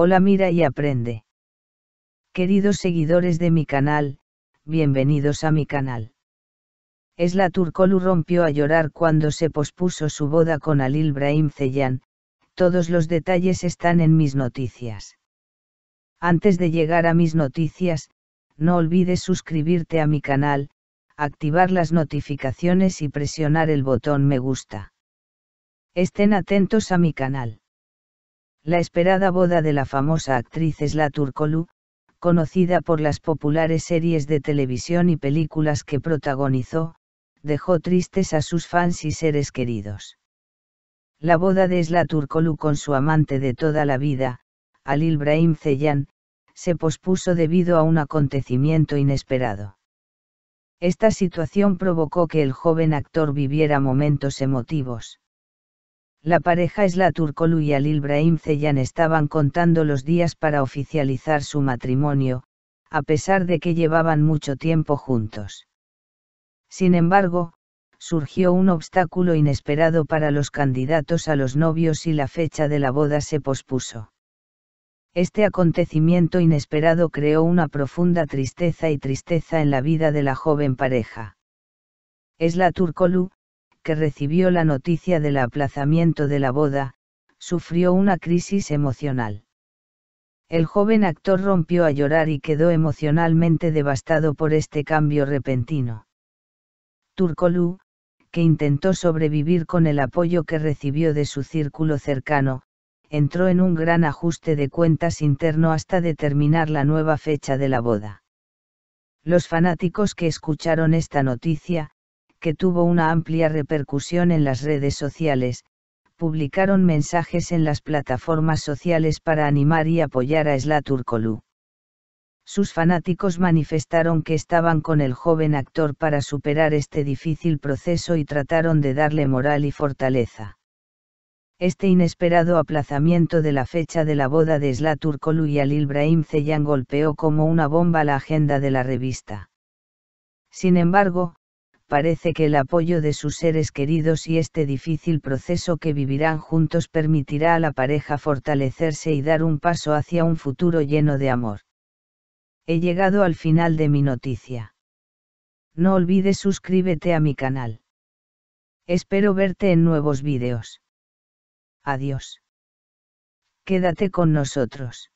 Hola mira y aprende. Queridos seguidores de mi canal, bienvenidos a mi canal. Esla Turcolu rompió a llorar cuando se pospuso su boda con Alil Brahim Zeyan, todos los detalles están en mis noticias. Antes de llegar a mis noticias, no olvides suscribirte a mi canal, activar las notificaciones y presionar el botón me gusta. Estén atentos a mi canal la esperada boda de la famosa actriz Esla Turkolu, conocida por las populares series de televisión y películas que protagonizó, dejó tristes a sus fans y seres queridos. La boda de Esla Turkolu con su amante de toda la vida, Al Ibrahim Zeyan, se pospuso debido a un acontecimiento inesperado. Esta situación provocó que el joven actor viviera momentos emotivos la pareja la Turkolu y Alil Brahim Zeyan estaban contando los días para oficializar su matrimonio, a pesar de que llevaban mucho tiempo juntos. Sin embargo, surgió un obstáculo inesperado para los candidatos a los novios y la fecha de la boda se pospuso. Este acontecimiento inesperado creó una profunda tristeza y tristeza en la vida de la joven pareja. Esla Turkolu, que recibió la noticia del aplazamiento de la boda, sufrió una crisis emocional. El joven actor rompió a llorar y quedó emocionalmente devastado por este cambio repentino. Turcolú, que intentó sobrevivir con el apoyo que recibió de su círculo cercano, entró en un gran ajuste de cuentas interno hasta determinar la nueva fecha de la boda. Los fanáticos que escucharon esta noticia, que tuvo una amplia repercusión en las redes sociales, publicaron mensajes en las plataformas sociales para animar y apoyar a Sla Sus fanáticos manifestaron que estaban con el joven actor para superar este difícil proceso y trataron de darle moral y fortaleza. Este inesperado aplazamiento de la fecha de la boda de Sla Turkolu y Alil Brahim Zeyan golpeó como una bomba la agenda de la revista. Sin embargo, parece que el apoyo de sus seres queridos y este difícil proceso que vivirán juntos permitirá a la pareja fortalecerse y dar un paso hacia un futuro lleno de amor. He llegado al final de mi noticia. No olvides suscríbete a mi canal. Espero verte en nuevos vídeos. Adiós. Quédate con nosotros.